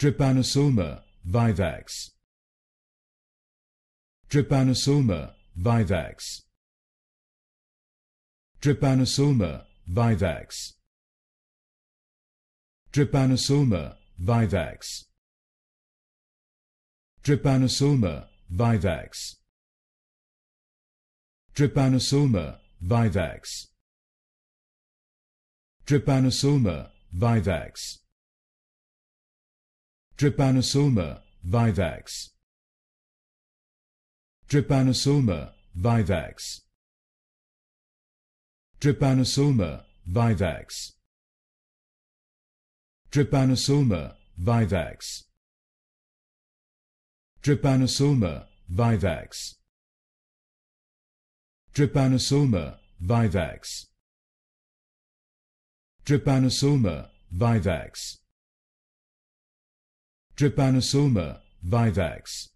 Trypanosoma vivax. Trypanosoma vivax. Trypanosoma vivax. Trypanosoma vivax. Trypanosoma vivax. Trypanosoma vivax. Trypanosoma vivax. Trypanosoma vivax. Trypanosoma vivax. Trypanosoma vivax. Trypanosoma vivax. Trypanosoma vivax. Trypanosoma vivax. Trypanosoma vivax. Trypanosoma vivax